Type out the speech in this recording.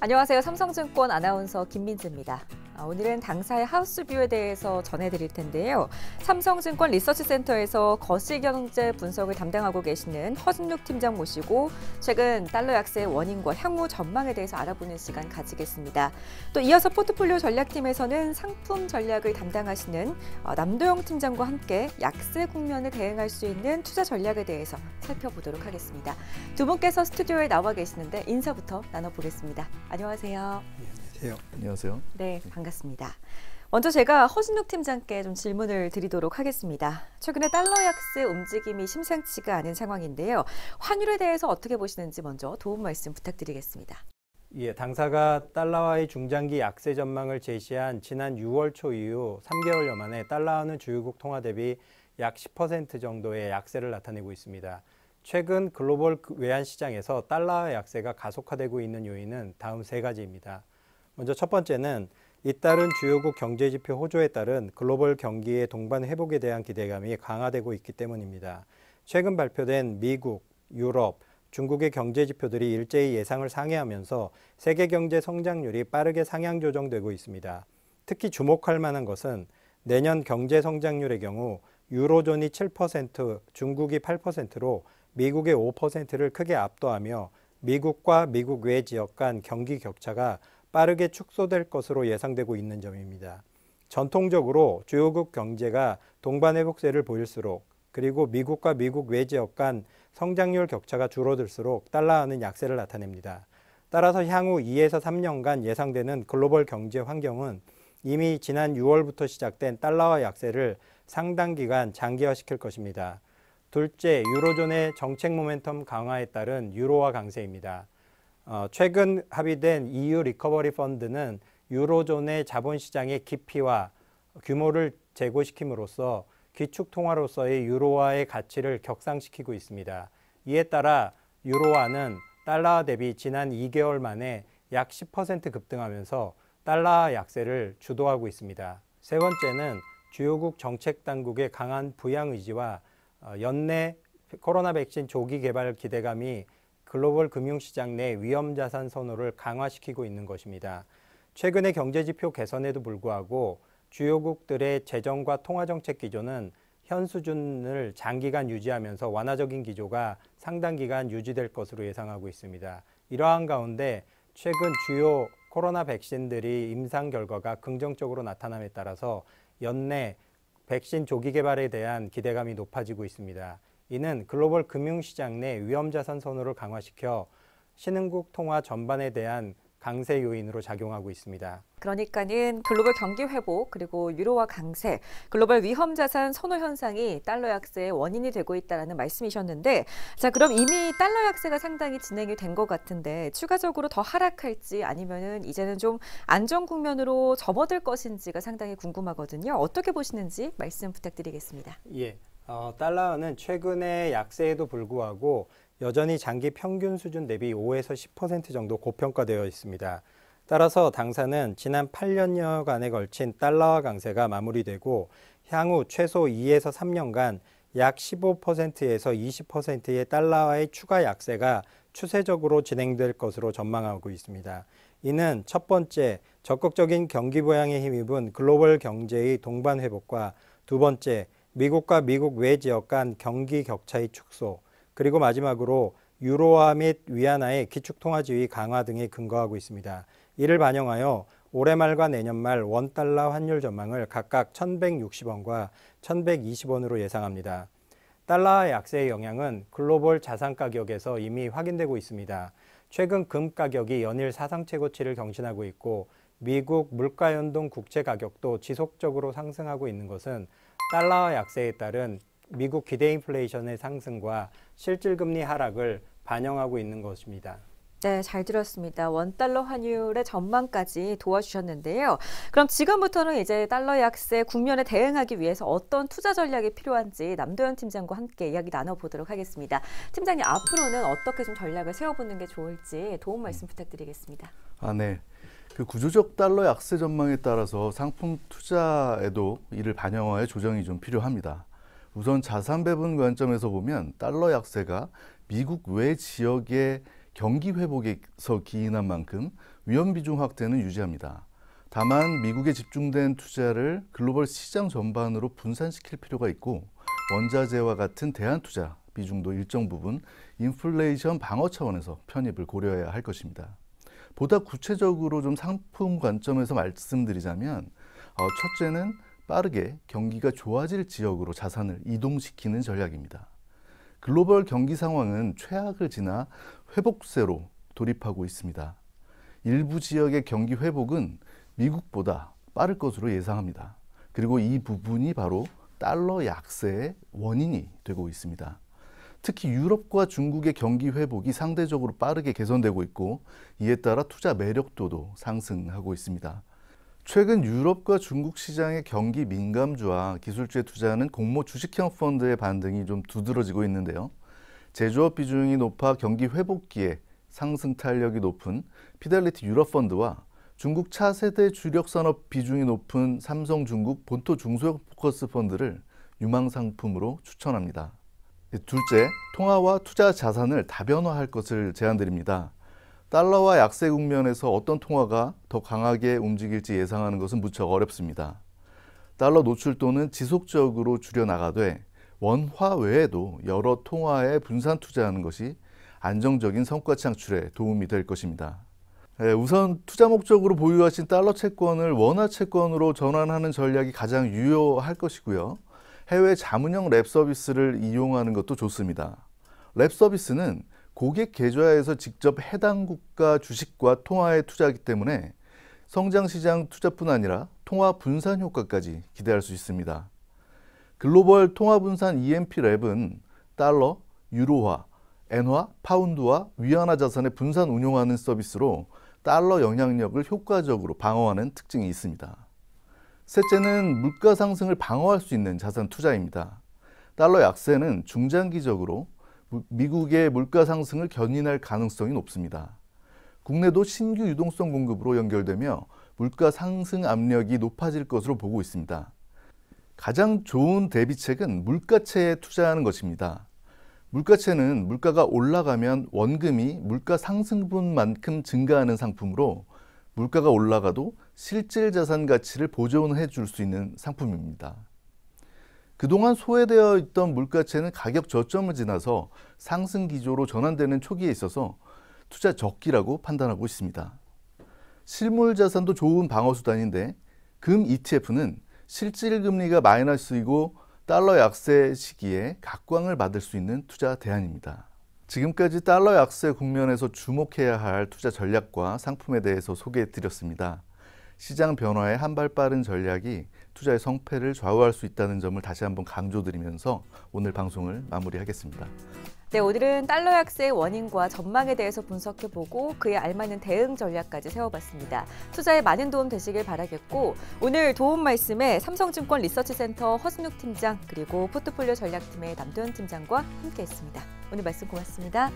안녕하세요. 삼성증권 아나운서 김민지입니다. 아, 오늘은 당사의 하우스뷰에 대해서 전해드릴 텐데요. 삼성증권 리서치센터에서 거시경제 분석을 담당하고 계시는 허준욱 팀장 모시고 최근 달러 약세의 원인과 향후 전망에 대해서 알아보는 시간 가지겠습니다. 또 이어서 포트폴리오 전략팀에서는 상품 전략을 담당하시는 어, 남도영 팀장과 함께 약세 국면에 대응할 수 있는 투자 전략에 대해서 살펴보도록 하겠습니다. 두 분께서 스튜디오에 나와 계시는데 인사부터 나눠보겠습니다. 안녕하세요. 네, 안녕하세요. 안녕하세요. 네, 반갑습니다. 먼저 제가 허진욱 팀장께 좀 질문을 드리도록 하겠습니다. 최근에 달러 약세 움직임이 심상치가 않은 상황인데요. 환율에 대해서 어떻게 보시는지 먼저 도움 말씀 부탁드리겠습니다. 예, 당사가 달러와의 중장기 약세 전망을 제시한 지난 6월 초 이후 3개월여 만에 달러와는 주요국 통화 대비 약 10% 정도의 약세를 나타내고 있습니다. 최근 글로벌 외환 시장에서 달러와 약세가 가속화되고 있는 요인은 다음 세 가지입니다. 먼저 첫 번째는 잇따른 주요국 경제지표 호조에 따른 글로벌 경기의 동반 회복에 대한 기대감이 강화되고 있기 때문입니다. 최근 발표된 미국, 유럽, 중국의 경제 지표들이 일제히 예상을 상회하면서 세계 경제 성장률이 빠르게 상향 조정되고 있습니다. 특히 주목할 만한 것은 내년 경제 성장률의 경우 유로존이 7%, 중국이 8%로 미국의 5%를 크게 압도하며 미국과 미국 외 지역 간 경기 격차가 빠르게 축소될 것으로 예상되고 있는 점입니다. 전통적으로 주요국 경제가 동반 회복세를 보일수록 그리고 미국과 미국 외지역 간 성장률 격차가 줄어들수록 달러화는 약세를 나타냅니다. 따라서 향후 2에서 3년간 예상되는 글로벌 경제 환경은 이미 지난 6월부터 시작된 달러화 약세를 상당 기간 장기화시킬 것입니다. 둘째, 유로존의 정책 모멘텀 강화에 따른 유로화 강세입니다. 어, 최근 합의된 EU 리커버리 펀드는 유로존의 자본시장의 깊이와 규모를 제고시킴으로써 기축통화로서의 유로화의 가치를 격상시키고 있습니다. 이에 따라 유로화는 달러와 대비 지난 2개월 만에 약 10% 급등하면서 달러 약세를 주도하고 있습니다. 세 번째는 주요국 정책 당국의 강한 부양 의지와 어, 연내 코로나 백신 조기 개발 기대감이 글로벌 금융시장 내 위험자산 선호를 강화시키고 있는 것입니다. 최근의 경제지표 개선에도 불구하고 주요국들의 재정과 통화정책 기조는 현 수준을 장기간 유지하면서 완화적인 기조가 상당 기간 유지될 것으로 예상하고 있습니다. 이러한 가운데 최근 주요 코로나 백신들이 임상 결과가 긍정적으로 나타남에 따라서 연내 백신 조기 개발에 대한 기대감이 높아지고 있습니다. 이는 글로벌 금융시장 내 위험자산 선호를 강화시켜 신흥국 통화 전반에 대한 강세 요인으로 작용하고 있습니다. 그러니까는 글로벌 경기 회복 그리고 유로화 강세, 글로벌 위험 자산 선호 현상이 달러 약세의 원인이 되고 있다라는 말씀이셨는데 자, 그럼 이미 달러 약세가 상당히 진행이 된 것 같은데 추가적으로 더 하락할지 아니면은 이제는 좀 안정 국면으로 접어들 것인지가 상당히 궁금하거든요. 어떻게 보시는지 말씀 부탁드리겠습니다. 예. 어, 달러는 최근의 약세에도 불구하고 여전히 장기 평균 수준 대비 5에서 10% 정도 고평가되어 있습니다. 따라서 당사는 지난 8년여간에 걸친 달러화 강세가 마무리되고 향후 최소 2에서 3년간 약 15%에서 20%의 달러와의 추가 약세가 추세적으로 진행될 것으로 전망하고 있습니다. 이는 첫 번째, 적극적인 경기 부양에 힘입은 글로벌 경제의 동반 회복과 두 번째, 미국과 미국 외 지역 간 경기 격차의 축소, 그리고 마지막으로 유로화 및 위안화의 기축통화 지위 강화 등에 근거하고 있습니다. 이를 반영하여 올해 말과 내년 말 원달러 환율 전망을 각각 1160원과 1120원으로 예상합니다. 달러 약세의 영향은 글로벌 자산 가격에서 이미 확인되고 있습니다. 최근 금 가격이 연일 사상 최고치를 경신하고 있고 미국 물가 연동 국채 가격도 지속적으로 상승하고 있는 것은 달러 약세에 따른 미국 기대 인플레이션의 상승과 실질 금리 하락을 반영하고 있는 것입니다. 네, 잘 들었습니다. 원달러 환율의 전망까지 도와주셨는데요. 그럼 지금부터는 이제 달러 약세 국면에 대응하기 위해서 어떤 투자 전략이 필요한지 남도현 팀장과 함께 이야기 나눠보도록 하겠습니다. 팀장님, 앞으로는 어떻게 좀 전략을 세워보는 게 좋을지 도움 말씀 부탁드리겠습니다. 아, 네. 그 구조적 달러 약세 전망에 따라서 상품 투자에도 이를 반영하여 조정이 좀 필요합니다. 우선 자산 배분 관점에서 보면 달러 약세가 미국 외 지역의 경기 회복에서 기인한 만큼 위험 비중 확대는 유지합니다. 다만 미국에 집중된 투자를 글로벌 시장 전반으로 분산시킬 필요가 있고 원자재와 같은 대안 투자 비중도 일정 부분 인플레이션 방어 차원에서 편입을 고려해야 할 것입니다. 보다 구체적으로 좀 상품 관점에서 말씀드리자면 어, 첫째는 빠르게 경기가 좋아질 지역으로 자산을 이동시키는 전략입니다. 글로벌 경기 상황은 최악을 지나 회복세로 돌입하고 있습니다. 일부 지역의 경기 회복은 미국보다 빠를 것으로 예상합니다. 그리고 이 부분이 바로 달러 약세의 원인이 되고 있습니다. 특히 유럽과 중국의 경기 회복이 상대적으로 빠르게 개선되고 있고 이에 따라 투자 매력도도 상승하고 있습니다. 최근 유럽과 중국 시장의 경기 민감주와 기술주에 투자하는 공모 주식형 펀드의 반등이 좀 두드러지고 있는데요. 제조업 비중이 높아 경기 회복기에 상승 탄력이 높은 피델리티 유럽 펀드와 중국 차세대 주력 산업 비중이 높은 삼성 중국 본토 중소형 포커스 펀드를 유망 상품으로 추천합니다. 둘째, 통화와 투자 자산을 다변화할 것을 제안드립니다. 달러와 약세 국면에서 어떤 통화가 더 강하게 움직일지 예상하는 것은 무척 어렵습니다. 달러 노출도는 지속적으로 줄여나가되 원화 외에도 여러 통화에 분산 투자하는 것이 안정적인 성과 창출에 도움이 될 것입니다. 예, 우선 투자 목적으로 보유하신 달러 채권을 원화 채권으로 전환하는 전략이 가장 유효할 것이고요. 해외 자문형 랩 서비스를 이용하는 것도 좋습니다. 랩 서비스는 고객 계좌에서 직접 해당 국가 주식과 통화에 투자하기 때문에 성장시장 투자뿐 아니라 통화 분산 효과까지 기대할 수 있습니다. 글로벌 통화 분산 EMP 랩은 달러, 유로화, 엔화, 파운드와 위안화 자산의 분산 운용하는 서비스로 달러 영향력을 효과적으로 방어하는 특징이 있습니다. 셋째는 물가 상승을 방어할 수 있는 자산 투자입니다. 달러 약세는 중장기적으로 미국의 물가 상승을 견인할 가능성이 높습니다. 국내도 신규 유동성 공급으로 연결되며 물가 상승 압력이 높아질 것으로 보고 있습니다. 가장 좋은 대비책은 물가채에 투자하는 것입니다. 물가채는 물가가 올라가면 원금이 물가 상승분만큼 증가하는 상품으로 물가가 올라가도 실질 자산 가치를 보존해 줄 수 있는 상품입니다. 그동안 소외되어 있던 물가채는 가격 저점을 지나서 상승 기조로 전환되는 초기에 있어서 투자 적기라고 판단하고 있습니다. 실물 자산도 좋은 방어 수단인데 금 ETF는 실질 금리가 마이너스이고 달러 약세 시기에 각광을 받을 수 있는 투자 대안입니다. 지금까지 달러 약세 국면에서 주목해야 할 투자 전략과 상품에 대해서 소개해 드렸습니다. 시장 변화의 한 발 빠른 전략이 투자의 성패를 좌우할 수 있다는 점을 다시 한번 강조드리면서 오늘 방송을 마무리하겠습니다. 네, 오늘은 달러 약세의 원인과 전망에 대해서 분석해보고 그에 알맞는 대응 전략까지 세워봤습니다. 투자에 많은 도움 되시길 바라겠고 오늘 도움 말씀에 삼성증권 리서치센터 허순욱 팀장 그리고 포트폴리오 전략팀의 남도현 팀장과 함께했습니다. 오늘 말씀 고맙습니다.